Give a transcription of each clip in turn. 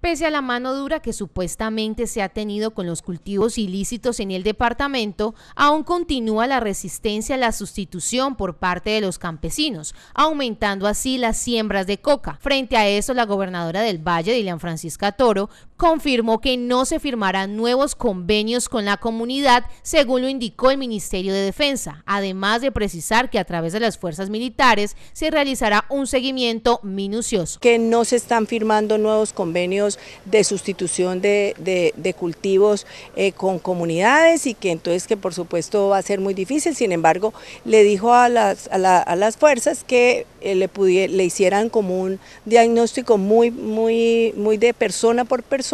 Pese a la mano dura que supuestamente se ha tenido con los cultivos ilícitos en el departamento, aún continúa la resistencia a la sustitución por parte de los campesinos, aumentando así las siembras de coca. Frente a eso, la gobernadora del Valle, Dilian Francisca Toro, confirmó que no se firmarán nuevos convenios con la comunidad, según lo indicó el Ministerio de Defensa, además de precisar que a través de las fuerzas militares se realizará un seguimiento minucioso. Que no se están firmando nuevos convenios de sustitución de, cultivos eh, con comunidades y que entonces que por supuesto va a ser muy difícil, sin embargo le dijo a las, a las fuerzas que eh, le, le hicieran como un diagnóstico muy, muy, muy de persona por persona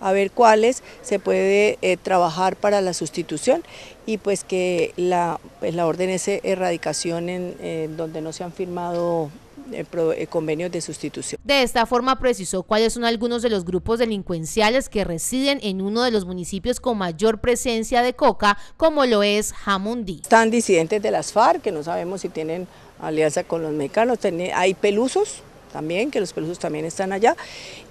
a ver cuáles se puede eh, trabajar para la sustitución y pues que la, pues la orden es eh, erradicación en donde no se han firmado eh, convenios de sustitución. De esta forma precisó cuáles son algunos de los grupos delincuenciales que residen en uno de los municipios con mayor presencia de coca, como lo es Jamundí. Están disidentes de las FARC, que no sabemos si tienen alianza con los mexicanos, hay pelusos, también, que los pelusos también están allá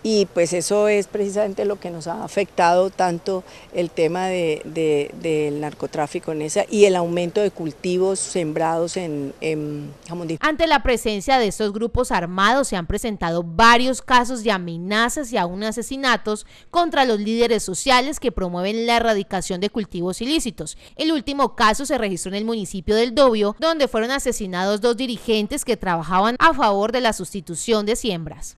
y pues eso es precisamente lo que nos ha afectado tanto el tema del narcotráfico en esa y el aumento de cultivos sembrados en, en Ante la presencia de estos grupos armados se han presentado varios casos de amenazas y aún asesinatos contra los líderes sociales que promueven la erradicación de cultivos ilícitos. El último caso se registró en el municipio del Dobio, donde fueron asesinados dos dirigentes que trabajaban a favor de la sustitución de Siembras.